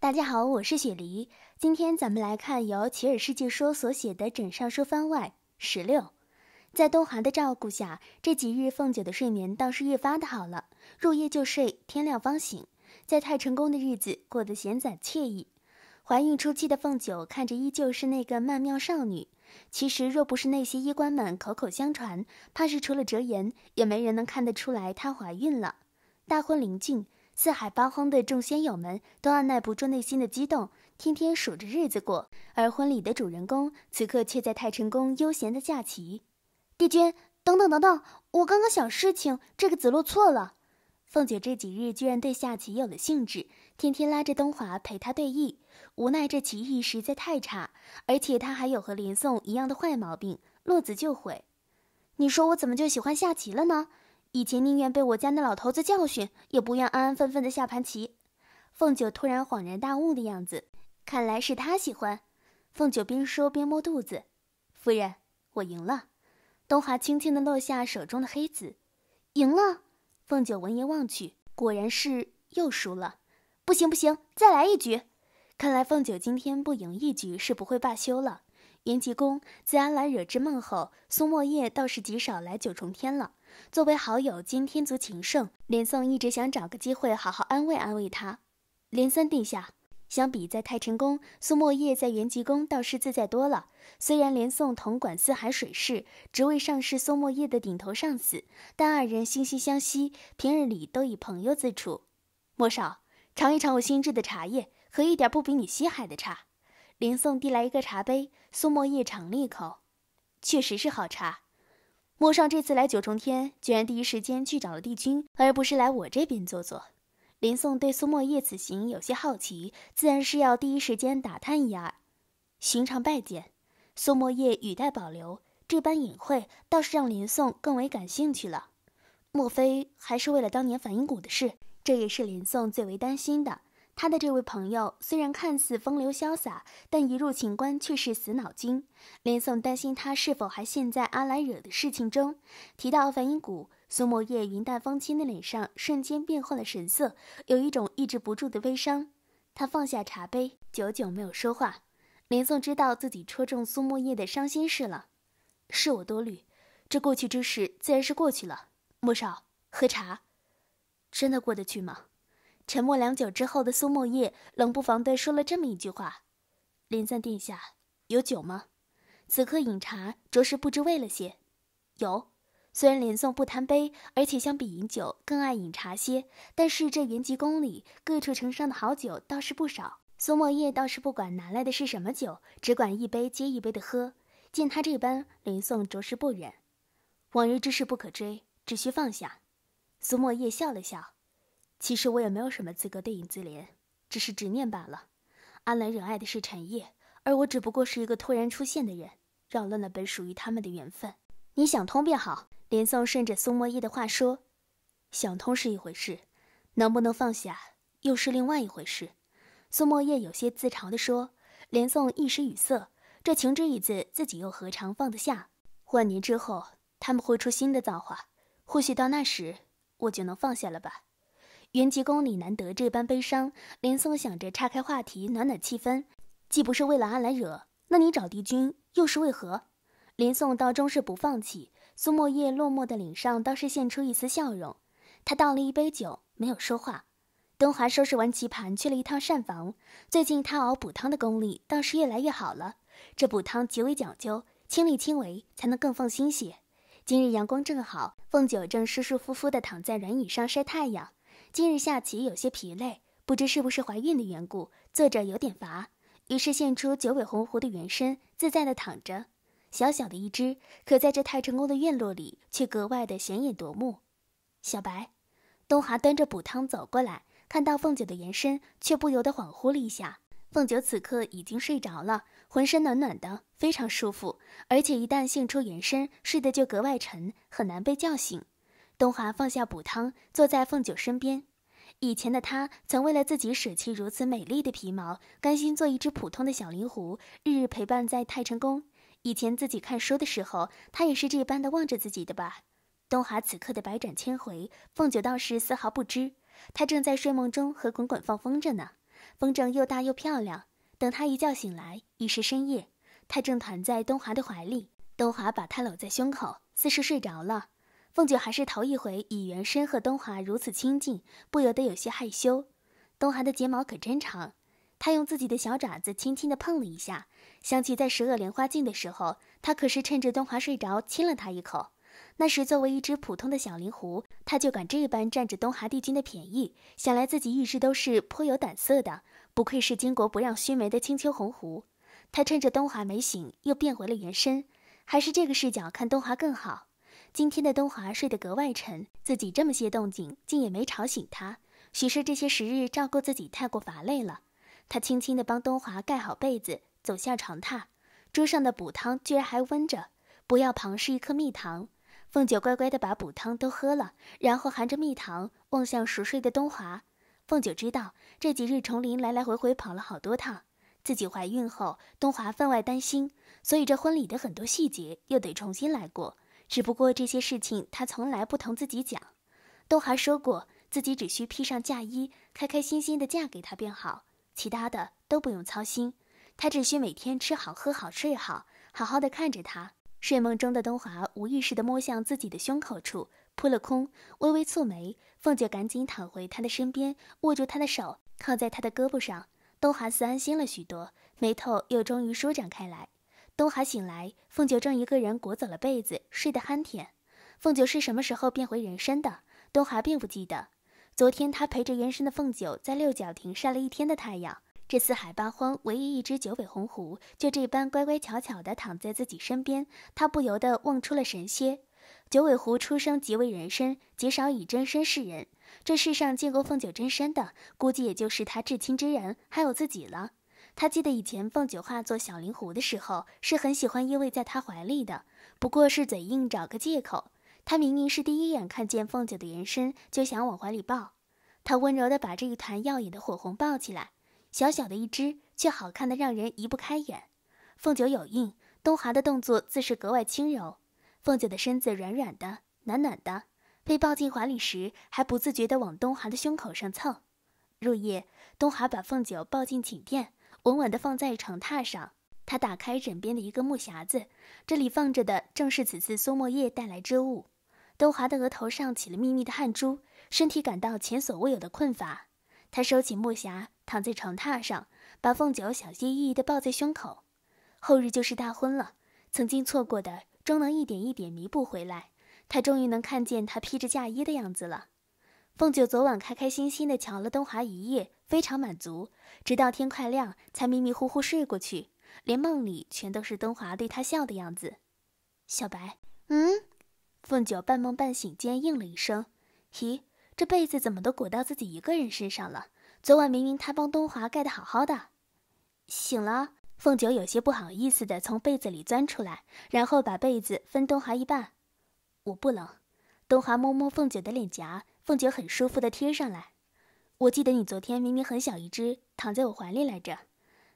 大家好，我是雪梨。今天咱们来看由奇尔世界说所写的《枕上书》番外十六。在东华的照顾下，这几日凤九的睡眠倒是越发的好了，入夜就睡，天亮方醒。在太成功的日子过得闲散惬意。怀孕初期的凤九看着依旧是那个曼妙少女，其实若不是那些医官们口口相传，怕是除了折颜，也没人能看得出来她怀孕了。大婚临近。四海八荒的众仙友们都按耐不住内心的激动，天天数着日子过。而婚礼的主人公此刻却在太晨宫悠闲的下棋。帝君，等等等等，我刚刚想事情，这个子路错了。凤姐这几日居然对下棋有了兴致，天天拉着东华陪他对弈。无奈这棋艺实在太差，而且他还有和林颂一样的坏毛病，落子就悔。你说我怎么就喜欢下棋了呢？以前宁愿被我家那老头子教训，也不愿安安分分的下盘棋。凤九突然恍然大悟的样子，看来是他喜欢。凤九边说边摸肚子：“夫人，我赢了。”东华轻轻的落下手中的黑子，赢了。凤九闻言望去，果然是又输了。不行不行，再来一局。看来凤九今天不赢一局是不会罢休了。延吉宫自安澜惹之梦后，苏墨叶倒是极少来九重天了。作为好友，兼天族情圣连宋一直想找个机会好好安慰安慰他。连三殿下，相比在太晨宫，苏莫叶在元吉宫倒是自在多了。虽然连宋统管四海水事，职位上是苏莫叶的顶头上司，但二人惺惺相惜，平日里都以朋友自处。莫少，尝一尝我新制的茶叶，可一点不比你西海的差。连宋递来一个茶杯，苏莫叶尝了一口，确实是好茶。陌上这次来九重天，居然第一时间去找了帝君，而不是来我这边坐坐。林宋对苏墨叶此行有些好奇，自然是要第一时间打探一二。寻常拜见，苏墨叶语带保留，这般隐晦，倒是让林宋更为感兴趣了。莫非还是为了当年反应谷的事？这也是林宋最为担心的。他的这位朋友虽然看似风流潇洒，但一入情关却是死脑筋。连宋担心他是否还陷在阿兰惹的事情中，提到梵音谷，苏墨叶云淡风轻的脸上瞬间变换了神色，有一种抑制不住的悲伤。他放下茶杯，久久没有说话。连宋知道自己戳中苏墨叶的伤心事了，是我多虑，这过去之事自然是过去了。莫少喝茶，真的过得去吗？沉默良久之后的苏莫叶冷不防地说了这么一句话：“林赞殿下，有酒吗？”此刻饮茶着实不知味了些。有，虽然林宋不贪杯，而且相比饮酒更爱饮茶些，但是这延吉宫里各处城上的好酒倒是不少。苏莫叶倒是不管拿来的是什么酒，只管一杯接一杯的喝。见他这般，林宋着实不忍。往日之事不可追，只需放下。苏莫叶笑了笑。其实我也没有什么资格对影自怜，只是执念罢了。阿兰忍爱的是陈烨，而我只不过是一个突然出现的人，扰乱了本属于他们的缘分。你想通便好。连宋顺着苏墨叶的话说：“想通是一回事，能不能放下又是另外一回事。”苏墨叶有些自嘲地说。连宋一时语塞，这情之一字，自己又何尝放得下？万年之后，他们会出新的造化，或许到那时，我就能放下了吧。元吉宫里难得这般悲伤，林松想着岔开话题暖暖气氛，既不是为了阿兰惹，那你找帝君又是为何？林松倒终是不放弃。苏墨叶落寞的脸上倒是现出一丝笑容，他倒了一杯酒，没有说话。东华收拾完棋盘，去了一趟膳房。最近他熬补汤的功力倒是越来越好了。这补汤极为讲究，亲力亲为才能更放心些。今日阳光正好，凤九正舒舒服服地躺在软椅上晒太阳。今日下棋有些疲累，不知是不是怀孕的缘故，坐着有点乏，于是现出九尾红狐的原身，自在的躺着。小小的一只，可在这太成宫的院落里，却格外的显眼夺目。小白，东华端着补汤走过来，看到凤九的延伸，却不由得恍惚了一下。凤九此刻已经睡着了，浑身暖暖的，非常舒服，而且一旦现出延伸，睡得就格外沉，很难被叫醒。东华放下补汤，坐在凤九身边。以前的他曾为了自己舍弃如此美丽的皮毛，甘心做一只普通的小灵狐，日日陪伴在太晨宫。以前自己看书的时候，他也是这般的望着自己的吧？东华此刻的百转千回，凤九倒是丝毫不知，他正在睡梦中和滚滚放风筝呢。风筝又大又漂亮。等他一觉醒来，已是深夜，他正躺在东华的怀里，东华把他搂在胸口，似是睡着了。凤九还是头一回以原身和东华如此亲近，不由得有些害羞。东华的睫毛可真长，他用自己的小爪子轻轻的碰了一下，想起在十恶莲花镜的时候，他可是趁着东华睡着亲了他一口。那时作为一只普通的小灵狐，他就敢这般占着东华帝君的便宜，想来自己一直都是颇有胆色的，不愧是巾帼不让须眉的青丘红狐。他趁着东华没醒，又变回了原身，还是这个视角看东华更好。今天的东华睡得格外沉，自己这么些动静竟也没吵醒他。许是这些时日照顾自己太过乏累了，他轻轻的帮东华盖好被子，走下床榻。桌上的补汤居然还温着，不要旁是一颗蜜糖。凤九乖乖的把补汤都喝了，然后含着蜜糖望向熟睡的东华。凤九知道这几日重林来来回回跑了好多趟，自己怀孕后东华分外担心，所以这婚礼的很多细节又得重新来过。只不过这些事情，他从来不同自己讲。东华说过，自己只需披上嫁衣，开开心心的嫁给他便好，其他的都不用操心。他只需每天吃好、喝好、睡好，好好的看着他。睡梦中的东华无意识的摸向自己的胸口处，扑了空，微微蹙眉。凤姐赶紧躺回他的身边，握住他的手，靠在他的胳膊上。东华似安心了许多，眉头又终于舒展开来。东华醒来，凤九正一个人裹走了被子，睡得酣甜。凤九是什么时候变回人身的？东华并不记得。昨天他陪着原身的凤九在六角亭晒了一天的太阳。这四海八荒唯一一只九尾红狐，就这般乖乖巧巧地躺在自己身边，他不由得望出了神些。九尾狐出生即为人身，极少以真身示人。这世上见过凤九真身的，估计也就是他至亲之人，还有自己了。他记得以前凤九化作小灵狐的时候，是很喜欢依偎在他怀里的，不过是嘴硬找个借口。他明明是第一眼看见凤九的延伸，就想往怀里抱。他温柔地把这一团耀眼的火红抱起来，小小的一只，却好看的让人移不开眼。凤九有孕，东华的动作自是格外轻柔。凤九的身子软软的，暖暖的，被抱进怀里时还不自觉地往东华的胸口上蹭。入夜，东华把凤九抱进寝殿。稳稳地放在床榻上，他打开枕边的一个木匣子，这里放着的正是此次苏墨叶带来之物。东华的额头上起了密密的汗珠，身体感到前所未有的困乏。他收起木匣，躺在床榻上，把凤九小心翼翼地抱在胸口。后日就是大婚了，曾经错过的终能一点一点弥补回来。他终于能看见她披着嫁衣的样子了。凤九昨晚开开心心地瞧了东华一夜。非常满足，直到天快亮，才迷迷糊糊睡过去，连梦里全都是东华对他笑的样子。小白，嗯？凤九半梦半醒间应了一声。咦，这被子怎么都裹到自己一个人身上了？昨晚明明他帮东华盖的好好的。醒了，凤九有些不好意思的从被子里钻出来，然后把被子分东华一半。我不冷。东华摸摸凤九的脸颊，凤九很舒服的贴上来。我记得你昨天明明很小一只，躺在我怀里来着。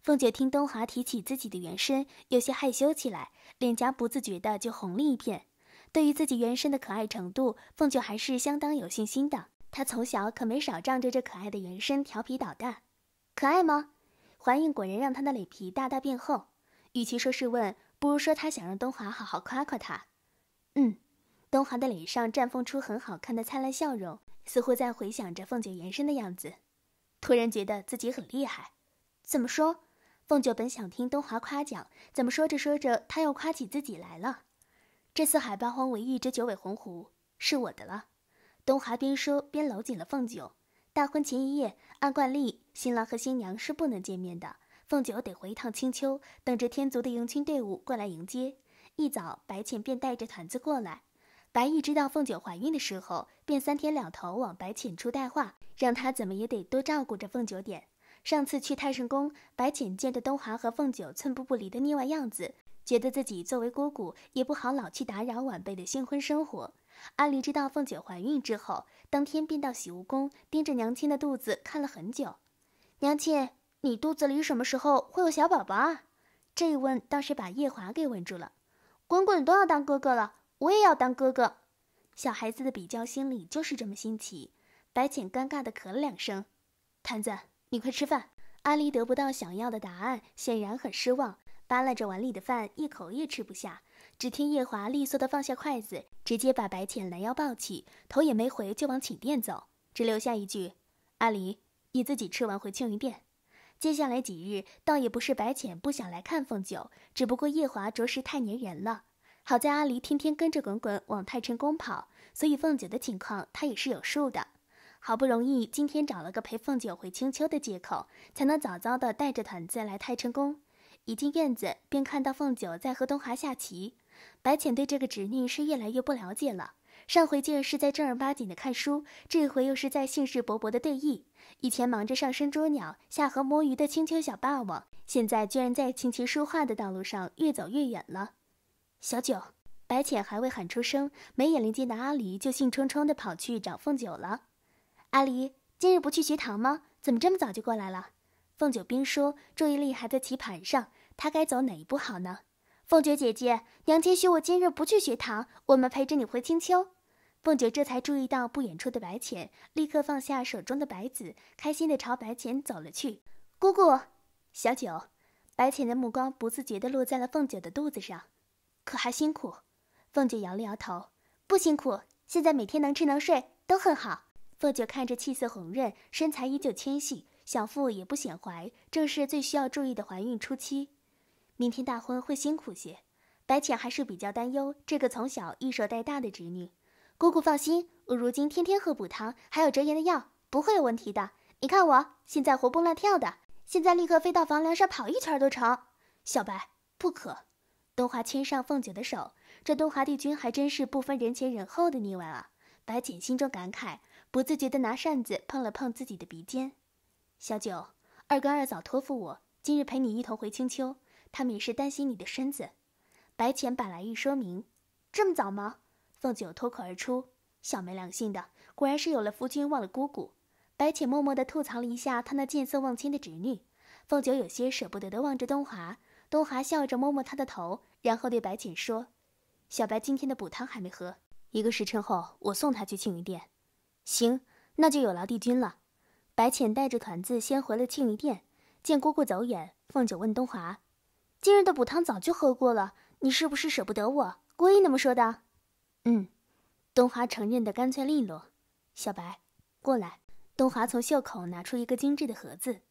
凤九听东华提起自己的原身，有些害羞起来，脸颊不自觉的就红了一片。对于自己原身的可爱程度，凤九还是相当有信心的。她从小可没少仗着这可爱的原身调皮捣蛋。可爱吗？怀孕果然让她的脸皮大大变厚。与其说是问，不如说她想让东华好好夸夸她。嗯，东华的脸上绽放出很好看的灿烂笑容。似乎在回想着凤九延伸的样子，突然觉得自己很厉害。怎么说？凤九本想听东华夸奖，怎么说着说着，他又夸起自己来了？这四海八荒唯一一只九尾红狐，是我的了。东华边说边搂紧了凤九。大婚前一夜，按惯例，新郎和新娘是不能见面的。凤九得回一趟青丘，等着天族的迎亲队伍过来迎接。一早，白浅便带着团子过来。白奕知道凤九怀孕的时候。便三天两头往白浅处带话，让他怎么也得多照顾着凤九点。上次去太上宫，白浅见着东华和凤九寸步不离的腻歪样子，觉得自己作为姑姑也不好老去打扰晚辈的新婚生活。阿离知道凤九怀孕之后，当天便到洗梧宫盯着娘亲的肚子看了很久。娘亲，你肚子里什么时候会有小宝宝啊？这一问倒是把夜华给问住了。滚滚都要当哥哥了，我也要当哥哥。小孩子的比较心理就是这么新奇，白浅尴尬的咳了两声，坛子，你快吃饭。阿离得不到想要的答案，显然很失望，扒拉着碗里的饭，一口也吃不下。只听夜华利索的放下筷子，直接把白浅拦腰抱起，头也没回就往寝殿走，只留下一句：“阿离，你自己吃完回庆云殿。”接下来几日，倒也不是白浅不想来看凤九，只不过夜华着实太粘人了。好在阿离天天跟着滚滚往太晨宫跑，所以凤九的情况他也是有数的。好不容易今天找了个陪凤九回青丘的借口，才能早早的带着团子来太晨宫。一进院子，便看到凤九在和东华下棋。白浅对这个侄女是越来越不了解了。上回竟是在正儿八经的看书，这回又是在兴致勃勃的对弈。以前忙着上山捉鸟、下河摸鱼的青丘小霸王，现在居然在琴棋书画的道路上越走越远了。小九，白浅还未喊出声，眉眼灵间的阿离就兴冲冲的跑去找凤九了。阿离，今日不去学堂吗？怎么这么早就过来了？凤九冰说，注意力还在棋盘上，他该走哪一步好呢？凤九姐姐，娘亲许我今日不去学堂，我们陪着你回青丘。凤九这才注意到不远处的白浅，立刻放下手中的白子，开心的朝白浅走了去。姑姑，小九，白浅的目光不自觉的落在了凤九的肚子上。可还辛苦？凤九摇了摇头，不辛苦，现在每天能吃能睡，都很好。凤九看着气色红润，身材依旧纤细，小腹也不显怀，正是最需要注意的怀孕初期。明天大婚会辛苦些，白浅还是比较担忧这个从小一手带大的侄女。姑姑放心，我如今天天喝补汤，还有折颜的药，不会有问题的。你看我现在活蹦乱跳的，现在立刻飞到房梁上跑一圈都成。小白，不可。东华牵上凤九的手，这东华帝君还真是不分人前人后的腻歪啊！白浅心中感慨，不自觉地拿扇子碰了碰自己的鼻尖。小九，二哥二嫂托付我，今日陪你一同回青丘，他们也是担心你的身子。白浅本来一说明。这么早吗？凤九脱口而出。小没良心的，果然是有了夫君忘了姑姑。白浅默默地吐槽了一下他那见色忘亲的侄女。凤九有些舍不得地望着东华。东华笑着摸摸他的头，然后对白浅说：“小白今天的补汤还没喝，一个时辰后我送他去庆余殿。”“行，那就有劳帝君了。”白浅带着团子先回了庆余殿，见姑姑走远，凤九问东华：“今日的补汤早就喝过了，你是不是舍不得我，故意那么说的？”“嗯。”东华承认的干脆利落。“小白，过来。”东华从袖口拿出一个精致的盒子。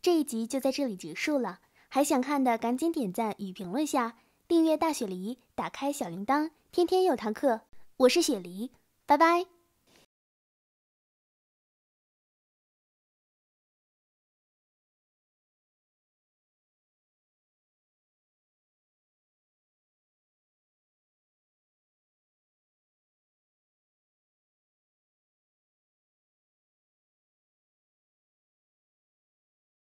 这一集就在这里结束了。还想看的，赶紧点赞与评论下，订阅大雪梨，打开小铃铛，天天有堂课。我是雪梨，拜拜。